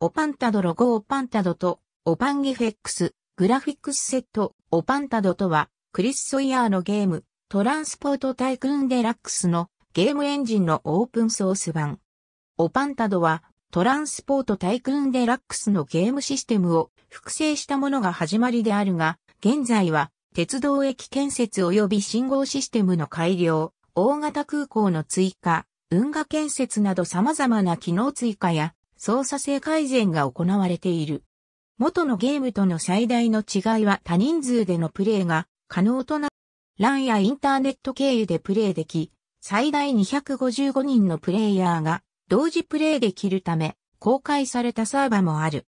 オパンタドロゴオパンタドと、オパンギフェックス、グラフィックスセット、オパンタドとは、クリス・ソイヤーのゲーム、トランスポートタイクーンデラックスのゲームエンジンのオープンソース版。オパンタドは、トランスポートタイクーンデラックスのゲームシステムを複製したものが始まりであるが、現在は、鉄道駅建設及び信号システムの改良、大型空港の追加、運河建設など様々な機能追加や操作性改善が行われている。元のゲームとの最大の違いは多人数でのプレイが可能とな、LAN やインターネット経由でプレイでき、最大255人のプレイヤーが同時プレイできるため、公開されたサーバもある。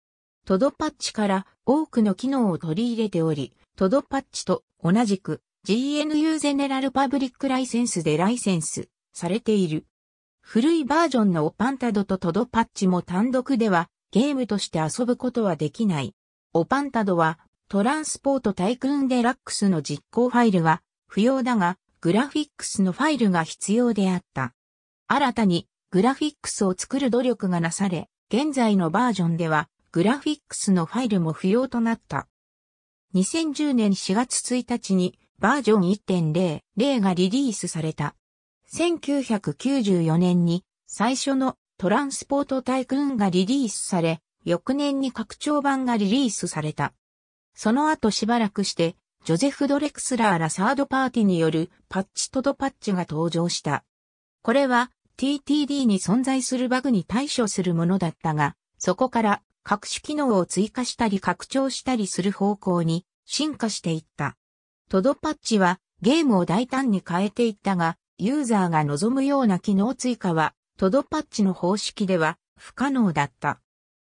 トドパッチから多くの機能を取り入れており、トドパッチと同じく GNU ゼネラルパブリックライセンスでライセンスされている。古いバージョンのオパンタドとトドパッチも単独ではゲームとして遊ぶことはできない。オパンタドはトランスポートタイクーンデラックスの実行ファイルは不要だがグラフィックスのファイルが必要であった。新たにグラフィックスを作る努力がなされ、現在のバージョンではグラフィックスのファイルも不要となった。2010年4月1日にバージョン1.00がリリースされた。1994年に最初のトランスポートタイクーンがリリースされ、翌年に拡張版がリリースされた。その後しばらくして、ジョゼフ・ドレクスラーらサードパーティによるパッチトドパッチが登場した。これは TTD に存在するバグに対処するものだったが、そこから各種機能を追加したり拡張したりする方向に進化していった。トドパッチはゲームを大胆に変えていったが、ユーザーが望むような機能追加は、トドパッチの方式では不可能だった。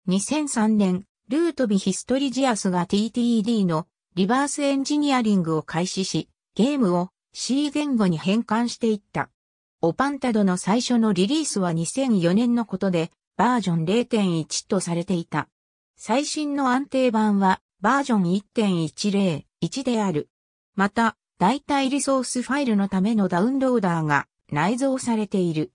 2003年、ルートビヒストリジアスが TTD のリバースエンジニアリングを開始し、ゲームを C 言語に変換していった。オパンタドの最初のリリースは2004年のことで、バージョン0.1とされていた。最新の安定版はバージョン1.101である。また、代替リソースファイルのためのダウンローダーが内蔵されている。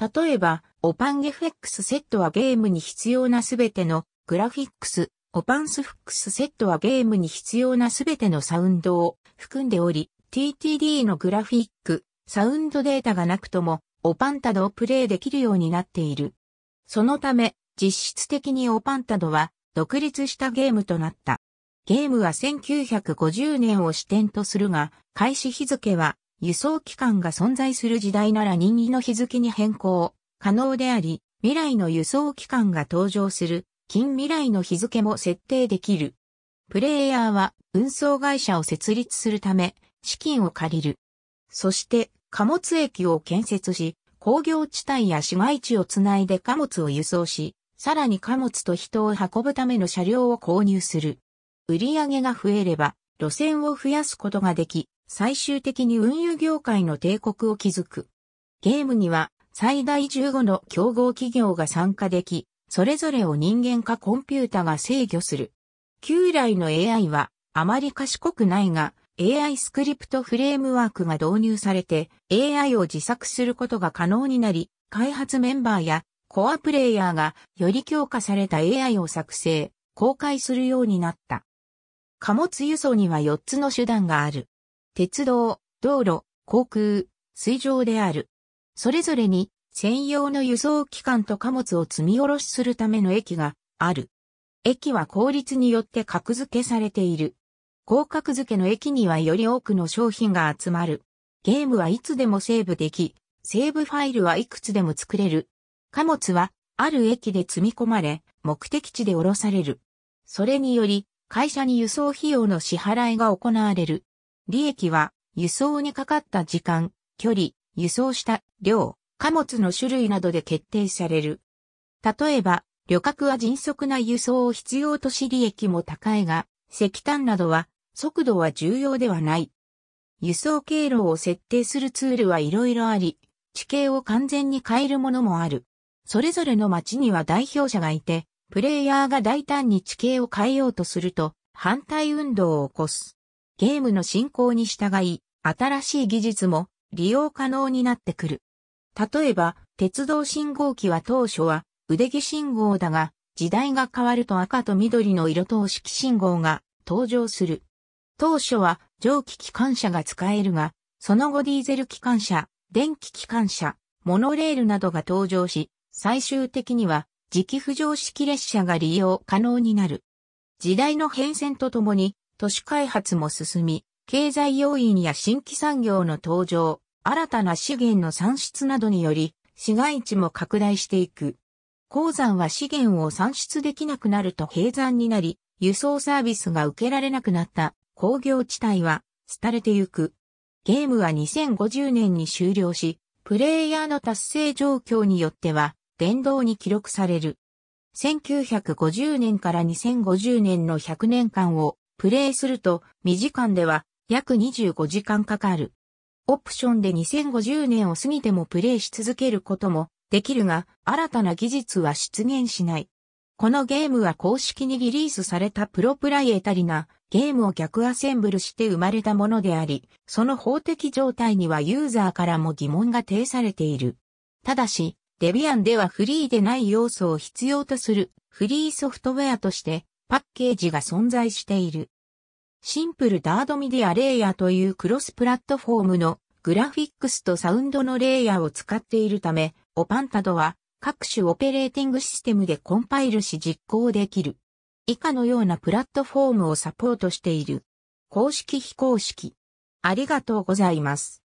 例えば、o p e n f x セットはゲームに必要なすべてのグラフィックス、o p ス n s f x セットはゲームに必要なすべてのサウンドを含んでおり、TTD のグラフィック、サウンドデータがなくとも、オパンタドをプレイできるようになっている。そのため、実質的にオパンタドは独立したゲームとなった。ゲームは1950年を支点とするが、開始日付は輸送機関が存在する時代なら任意の日付に変更可能であり、未来の輸送機関が登場する近未来の日付も設定できる。プレイヤーは運送会社を設立するため資金を借りる。そして貨物駅を建設し、工業地帯や市街地をつないで貨物を輸送し、さらに貨物と人を運ぶための車両を購入する。売上が増えれば、路線を増やすことができ、最終的に運輸業界の帝国を築く。ゲームには最大15の競合企業が参加でき、それぞれを人間かコンピュータが制御する。旧来の AI はあまり賢くないが、AI スクリプトフレームワークが導入されて AI を自作することが可能になり、開発メンバーやコアプレイヤーがより強化された AI を作成、公開するようになった。貨物輸送には4つの手段がある。鉄道、道路、航空、水上である。それぞれに専用の輸送機関と貨物を積み下ろしするための駅がある。駅は効率によって格付けされている。高格付けの駅にはより多くの商品が集まる。ゲームはいつでもセーブでき、セーブファイルはいくつでも作れる。貨物はある駅で積み込まれ、目的地で降ろされる。それにより、会社に輸送費用の支払いが行われる。利益は、輸送にかかった時間、距離、輸送した量、貨物の種類などで決定される。例えば、旅客は迅速な輸送を必要とし利益も高いが、石炭などは速度は重要ではない。輸送経路を設定するツールはいろいろあり、地形を完全に変えるものもある。それぞれの町には代表者がいて、プレイヤーが大胆に地形を変えようとすると、反対運動を起こす。ゲームの進行に従い、新しい技術も利用可能になってくる。例えば、鉄道信号機は当初は腕木信号だが、時代が変わると赤と緑の色等式信号が登場する。当初は蒸気機関車が使えるが、その後ディーゼル機関車、電気機関車、モノレールなどが登場し、最終的には磁気浮上式列車が利用可能になる。時代の変遷とともに、都市開発も進み、経済要因や新規産業の登場、新たな資源の産出などにより、市街地も拡大していく。鉱山は資源を産出できなくなると閉山になり、輸送サービスが受けられなくなった工業地帯は、廃れてゆく。ゲームは2050年に終了し、プレイヤーの達成状況によっては、殿道に記録される。1950年から2050年の100年間をプレイすると、2時間では約25時間かかる。オプションで2050年を過ぎてもプレイし続けることもできるが、新たな技術は出現しない。このゲームは公式にリリースされたプロプライエタリなゲームを逆アセンブルして生まれたものであり、その法的状態にはユーザーからも疑問が呈されている。ただし、デビアンではフリーでない要素を必要とするフリーソフトウェアとしてパッケージが存在している。シンプルダードミディアレイヤーというクロスプラットフォームのグラフィックスとサウンドのレイヤーを使っているため、オパンタドは各種オペレーティングシステムでコンパイルし実行できる。以下のようなプラットフォームをサポートしている。公式非公式。ありがとうございます。